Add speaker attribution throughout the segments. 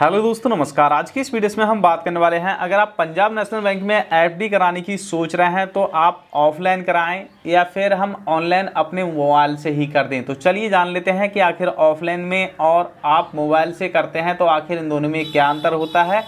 Speaker 1: hello दोस्तों नमस्कार आज की इस वीडियो में हम बात करने वाले हैं अगर आप पंजाब नेशनल बैंक में एफडी कराने की सोच रहे हैं तो आप ऑफलाइन कराएं या फिर हम ऑनलाइन अपने मोबाइल से ही कर दें तो चलिए जान लेते हैं कि आखिर ऑफलाइन में और आप मोबाइल से करते हैं तो आखिर इन दोनों में क्या अंतर होता है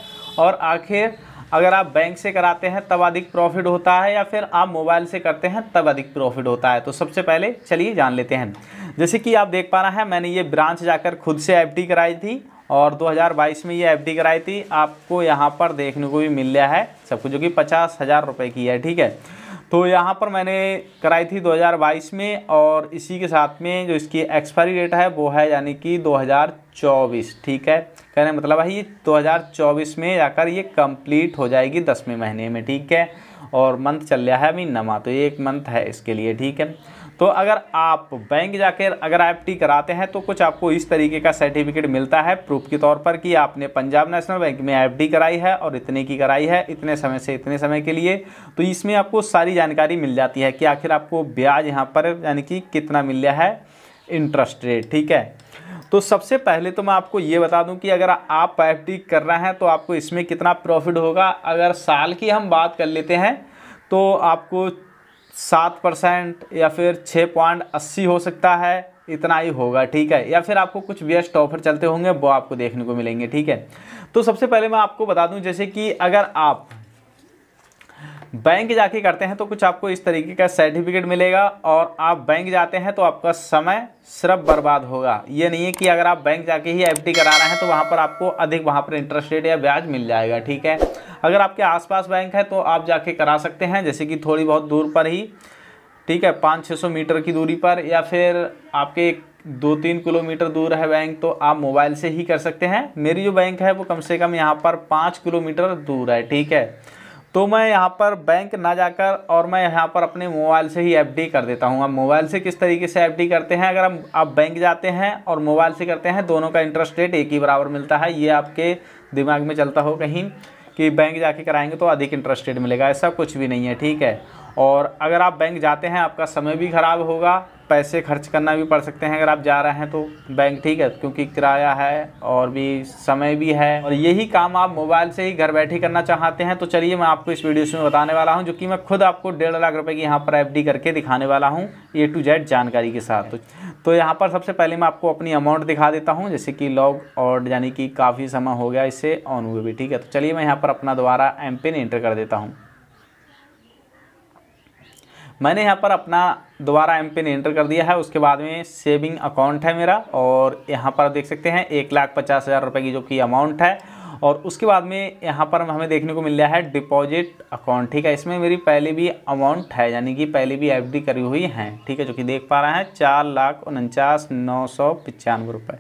Speaker 1: और आखिर अगर आप बैंक से कराते हैं तब अधिक प्रॉफिट होता है या फिर आप मोबाइल से करते हैं तब अधिक प्रॉफिट होता है तो सबसे पहले चलिए जान लेते हैं जैसे कि आप देख पा रहे हैं मैंने ये ब्रांच जाकर खुद से एफ कराई थी और 2022 में ये एफडी कराई थी आपको यहाँ पर देखने को भी मिल गया है सब कुछ जो कि पचास हज़ार रुपये की है ठीक है तो यहाँ पर मैंने कराई थी 2022 में और इसी के साथ में जो इसकी एक्सपायरी डेट है वो है यानी कि 2024 ठीक है कहने मतलब है ये 2024 में जाकर ये कंप्लीट हो जाएगी दसवें महीने में ठीक है और मंथ चल रहा है अभी नवा तो ये एक मंथ है इसके लिए ठीक है तो अगर आप बैंक जाकर अगर एफ टी कराते हैं तो कुछ आपको इस तरीके का सर्टिफिकेट मिलता है प्रूफ के तौर पर कि आपने पंजाब नेशनल बैंक में एफ कराई है और इतने की कराई है इतने समय से इतने समय के लिए तो इसमें आपको सारी जानकारी मिल जाती है कि आखिर आपको ब्याज यहाँ पर यानी कि कितना मिल गया है इंटरेस्ट रेट ठीक है तो सबसे पहले तो मैं आपको ये बता दूं कि अगर आप एफ कर रहे हैं तो आपको इसमें कितना प्रॉफिट होगा अगर साल की हम बात कर लेते हैं तो आपको सात परसेंट या फिर छः पॉइंट अस्सी हो सकता है इतना ही होगा ठीक है या फिर आपको कुछ बेस्ट ऑफर चलते होंगे वो आपको देखने को मिलेंगे ठीक है तो सबसे पहले मैं आपको बता दूं जैसे कि अगर आप बैंक जाके करते हैं तो कुछ आपको इस तरीके का सर्टिफिकेट मिलेगा और आप बैंक जाते हैं तो आपका समय सिर्फ बर्बाद होगा ये नहीं है कि अगर आप बैंक जाके ही एफ करा रहे हैं तो वहाँ पर आपको अधिक वहाँ पर इंटरेस्ट रेट या ब्याज मिल जाएगा ठीक है अगर आपके आसपास बैंक है तो आप जाके करा सकते हैं जैसे कि थोड़ी बहुत दूर पर ही ठीक है पाँच छः सौ मीटर की दूरी पर या फिर आपके दो तीन किलोमीटर दूर है बैंक तो आप मोबाइल से ही कर सकते हैं मेरी जो बैंक है वो कम से कम यहाँ पर पाँच किलोमीटर दूर है ठीक है तो मैं यहाँ पर बैंक ना जाकर और मैं यहाँ पर अपने मोबाइल से ही एफ कर देता हूँ अब मोबाइल से किस तरीके से एफ करते हैं अगर हम आप बैंक जाते हैं और मोबाइल से करते हैं दोनों का इंटरेस्ट रेट एक ही बराबर मिलता है ये आपके दिमाग में चलता हो कहीं कि बैंक जाके कराएंगे तो अधिक इंटरेस्ट रेट मिलेगा ऐसा कुछ भी नहीं है ठीक है और अगर आप बैंक जाते हैं आपका समय भी ख़राब होगा पैसे खर्च करना भी पड़ सकते हैं अगर आप जा रहे हैं तो बैंक ठीक है क्योंकि किराया है और भी समय भी है और यही काम आप मोबाइल से ही घर बैठे करना चाहते हैं तो चलिए मैं आपको इस वीडियो में बताने वाला हूँ जो कि मैं खुद आपको डेढ़ लाख रुपये की यहाँ पर एफ करके दिखाने वाला हूँ ए टू जेड जानकारी के साथ तो यहाँ पर सबसे पहले मैं आपको अपनी अमाउंट दिखा देता हूँ जैसे कि लॉग और यानी कि काफ़ी समय हो गया इससे ऑन हुए भी ठीक है तो चलिए मैं यहाँ पर अपना दोबारा एम पिन एंटर कर देता हूँ मैंने यहाँ पर अपना दोबारा एम पिन एंटर कर दिया है उसके बाद में सेविंग अकाउंट है मेरा और यहाँ पर देख सकते हैं एक लाख पचास हज़ार रुपये की जो कि अमाउंट है और उसके बाद में यहाँ पर हमें देखने को मिल रहा है डिपॉजिट अकाउंट ठीक है इसमें मेरी पहले भी अमाउंट है यानी कि पहले भी एफ करी हुई है ठीक है जो कि देख पा रहे हैं चार लाख उनचास नौ सौ पचानवे रुपये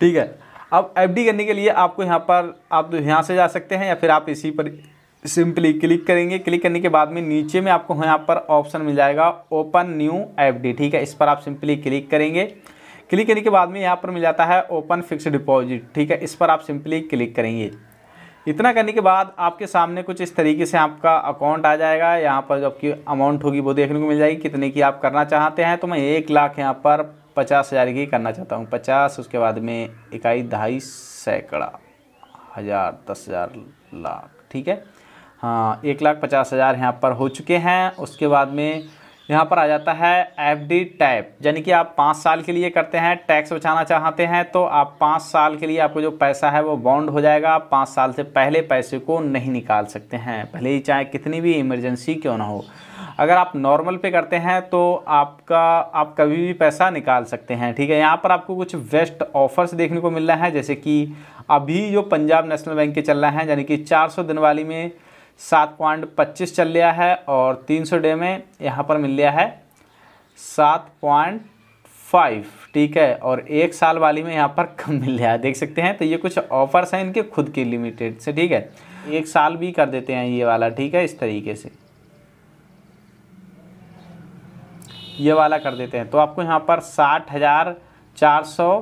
Speaker 1: ठीक है अब एफ करने के लिए आपको यहाँ पर आप यहाँ से जा सकते हैं या फिर आप इसी पर सिंपली क्लिक करेंगे क्लिक करने के बाद में नीचे में आपको यहाँ पर ऑप्शन मिल जाएगा ओपन न्यू एफ डी ठीक है इस पर आप सिंपली क्लिक करेंगे क्लिक करने के बाद में यहाँ पर मिल जाता है ओपन फिक्स डिपॉजिट ठीक है इस पर आप सिंपली क्लिक करेंगे इतना करने के बाद आपके सामने कुछ इस तरीके से आपका अकाउंट आ जाएगा यहाँ पर जो आपकी अमाउंट होगी वो देखने को मिल जाएगी कितने की आप करना चाहते हैं तो मैं एक लाख यहाँ पर पचास हज़ार की करना चाहता हूँ पचास उसके बाद में इकाई ढाई सैकड़ा हज़ार दस हज़ार लाख ठीक है हाँ एक लाख पचास हज़ार यहाँ पर हो चुके हैं उसके बाद में यहाँ पर आ जाता है एफ डी टैप यानी कि आप पाँच साल के लिए करते हैं टैक्स बचाना चाहते हैं तो आप पाँच साल के लिए आपको जो पैसा है वो बॉन्ड हो जाएगा आप पाँच साल से पहले पैसे को नहीं निकाल सकते हैं भले ही चाहे कितनी भी इमरजेंसी क्यों ना हो अगर आप नॉर्मल पे करते हैं तो आपका आप कभी भी पैसा निकाल सकते हैं ठीक है यहाँ पर आपको कुछ बेस्ट ऑफर्स देखने को मिल रहा है जैसे कि अभी जो पंजाब नेशनल बैंक के चल रहे हैं यानी कि चार दिन वाली में सात पॉइंट पच्चीस चल लिया है और तीन सौ डे में यहाँ पर मिल लिया है सात पॉइंट फाइव ठीक है और एक साल वाली में यहाँ पर कम मिल गया है देख सकते हैं तो ये कुछ ऑफर्स हैं इनके खुद के लिमिटेड से ठीक है एक साल भी कर देते हैं ये वाला ठीक है इस तरीके से ये वाला कर देते हैं तो आपको यहाँ पर साठ हज़ार चार सौ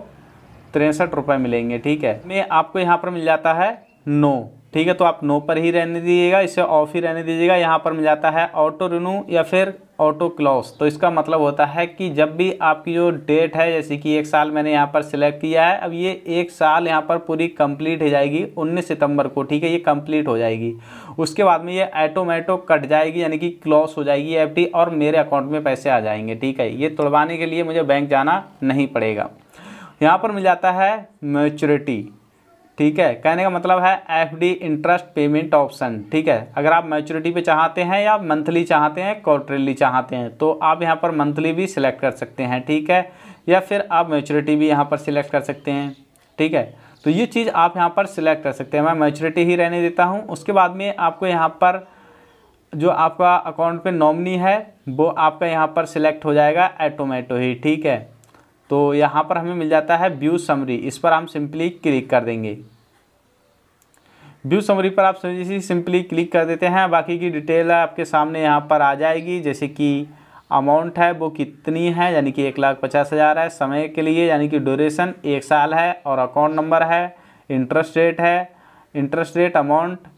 Speaker 1: तिरसठ रुपये मिलेंगे ठीक है मैं आपको यहाँ पर मिल जाता है नौ ठीक है तो आप नो पर ही रहने दीजिएगा इसे ऑफ ही रहने दीजिएगा यहाँ पर मिल जाता है ऑटो रिन्यू या फिर ऑटो क्लोज तो इसका मतलब होता है कि जब भी आपकी जो डेट है जैसे कि एक साल मैंने यहाँ पर सिलेक्ट किया है अब ये एक साल यहाँ पर पूरी कंप्लीट हो जाएगी 19 सितंबर को ठीक है ये कंप्लीट हो जाएगी उसके बाद में ये ऐटोमेटो कट जाएगी यानी कि क्लोज हो जाएगी एफ और मेरे अकाउंट में पैसे आ जाएंगे ठीक है ये तोड़वाने के लिए मुझे बैंक जाना नहीं पड़ेगा यहाँ पर मिल जाता है मेचोरिटी ठीक है कहने का मतलब है एफडी इंटरेस्ट पेमेंट ऑप्शन ठीक है अगर आप मैच्योरिटी पे चाहते हैं या मंथली चाहते हैं क्वार्टरली चाहते हैं तो आप यहाँ पर मंथली भी सिलेक्ट कर सकते हैं ठीक है या फिर आप मैच्योरिटी भी यहाँ पर सिलेक्ट कर सकते हैं ठीक है तो ये चीज़ आप यहाँ पर सिलेक्ट कर सकते हैं मैं मैच्योरिटी ही रहने देता हूँ उसके बाद में आपको यहाँ पर जो आपका अकाउंट पे नॉमनी है वो आपका यहाँ पर सिलेक्ट हो जाएगा ऐटोमेटो ही ठीक है तो यहाँ पर हमें मिल जाता है व्यू समरी इस पर हम सिंपली क्लिक कर देंगे व्यू समरी पर आप सिंपली क्लिक कर देते हैं बाकी की डिटेल आपके सामने यहाँ पर आ जाएगी जैसे कि अमाउंट है वो कितनी है यानी कि एक लाख पचास हज़ार है समय के लिए यानी कि ड्यूरेशन एक साल है और अकाउंट नंबर है इंटरेस्ट रेट है इंटरेस्ट रेट अमाउंट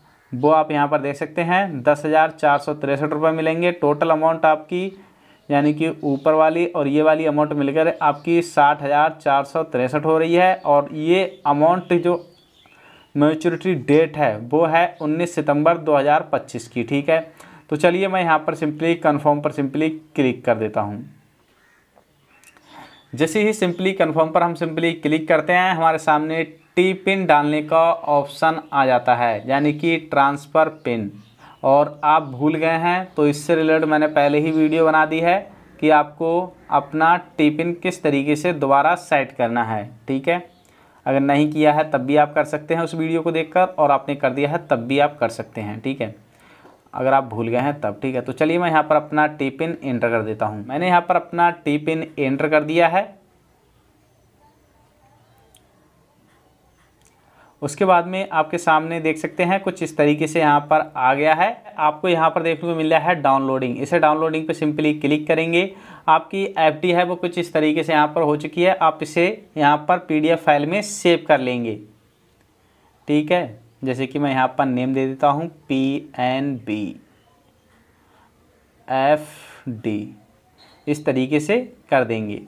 Speaker 1: वो आप यहाँ पर देख सकते हैं दस हज़ार चार सौ तिरसठ रुपये मिलेंगे टोटल अमाउंट आपकी यानी कि ऊपर वाली और ये वाली अमाउंट मिलकर आपकी साठ हज़ार चार सौ तिरसठ हो रही है और ये अमाउंट जो मेचोरिटी डेट है वो है उन्नीस सितंबर 2025 की ठीक है तो चलिए मैं यहाँ पर सिंपली कन्फर्म पर सिंपली क्लिक कर देता हूँ जैसे ही सिंपली कन्फर्म पर हम सिंपली क्लिक करते हैं हमारे सामने टी पिन डालने का ऑप्शन आ जाता है यानी कि ट्रांसफ़र पिन और आप भूल गए हैं तो इससे रिलेटेड मैंने पहले ही वीडियो बना दी है कि आपको अपना टिपिन किस तरीके से दोबारा सेट करना है ठीक है अगर नहीं किया है तब भी आप कर सकते हैं उस वीडियो को देखकर और आपने कर दिया है तब भी आप कर सकते हैं ठीक है अगर आप भूल गए हैं तब ठीक है तो चलिए मैं यहाँ पर अपना टिपिन एंटर कर देता हूँ मैंने यहाँ पर अपना टिपिन एंटर कर दिया है उसके बाद में आपके सामने देख सकते हैं कुछ इस तरीके से यहाँ पर आ गया है आपको यहाँ पर देखने को मिल रहा है डाउनलोडिंग इसे डाउनलोडिंग पे सिंपली क्लिक करेंगे आपकी एफ है वो कुछ इस तरीके से यहाँ पर हो चुकी है आप इसे यहाँ पर पी फाइल में सेव कर लेंगे ठीक है जैसे कि मैं यहाँ पर नेम दे देता हूँ P N B F D इस तरीके से कर देंगे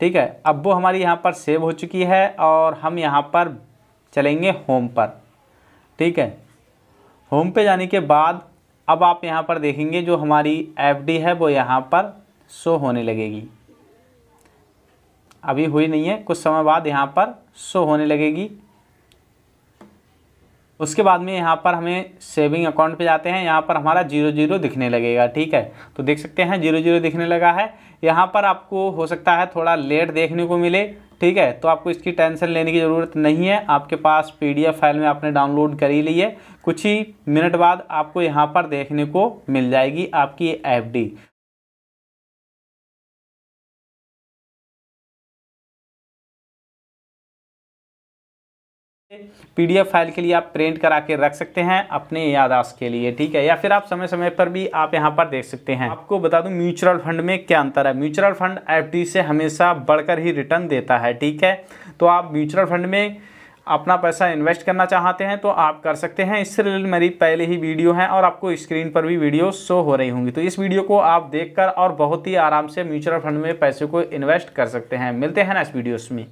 Speaker 1: ठीक है अब वो हमारी यहाँ पर सेव हो चुकी है और हम यहाँ पर चलेंगे होम पर ठीक है होम पे जाने के बाद अब आप यहाँ पर देखेंगे जो हमारी एफडी है वो यहाँ पर शो होने लगेगी अभी हुई नहीं है कुछ समय बाद यहाँ पर शो होने लगेगी उसके बाद में यहाँ पर हमें सेविंग अकाउंट पे जाते हैं यहाँ पर हमारा जीरो जीरो दिखने लगेगा ठीक है तो देख सकते हैं जीरो जीरो दिखने लगा है यहाँ पर आपको हो सकता है थोड़ा लेट देखने को मिले ठीक है तो आपको इसकी टेंशन लेने की ज़रूरत नहीं है आपके पास पीडीएफ फाइल में आपने डाउनलोड करी ली है कुछ ही मिनट बाद आपको यहाँ पर देखने को मिल जाएगी आपकी एफ पीडीएफ फाइल के लिए आप प्रिंट करा के रख सकते हैं अपने यादाश्त के लिए ठीक है या फिर आप समय समय पर भी आप यहाँ पर देख सकते हैं आपको बता दूं म्यूचुअल फंड में क्या अंतर है म्यूचुअल फंड एफ से हमेशा बढ़कर ही रिटर्न देता है ठीक है तो आप म्यूचुअल फंड में अपना पैसा इन्वेस्ट करना चाहते हैं तो आप कर सकते हैं इससे रिलेटेड मेरी पहले ही वीडियो है और आपको स्क्रीन पर भी वीडियो शो हो रही होंगी तो इस वीडियो को आप देखकर और बहुत ही आराम से म्यूचुअल फंड में पैसे को इन्वेस्ट कर सकते हैं मिलते हैं इस वीडियोस में